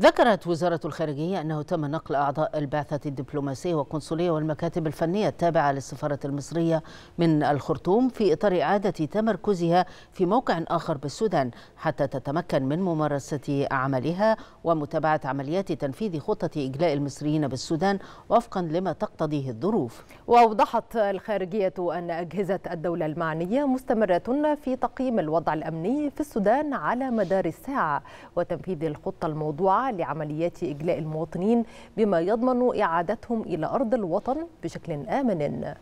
ذكرت وزارة الخارجية أنه تم نقل أعضاء البعثة الدبلوماسية والقنصلية والمكاتب الفنية التابعة للسفارة المصرية من الخرطوم في إطار إعادة تمركزها في موقع آخر بالسودان حتى تتمكن من ممارسة عملها ومتابعة عمليات تنفيذ خطة إجلاء المصريين بالسودان وفقا لما تقتضيه الظروف وأوضحت الخارجية أن أجهزة الدولة المعنية مستمرة في تقييم الوضع الأمني في السودان على مدار الساعة وتنفيذ الخطة الموضوعة لعمليات إجلاء المواطنين بما يضمن إعادتهم إلى أرض الوطن بشكل آمن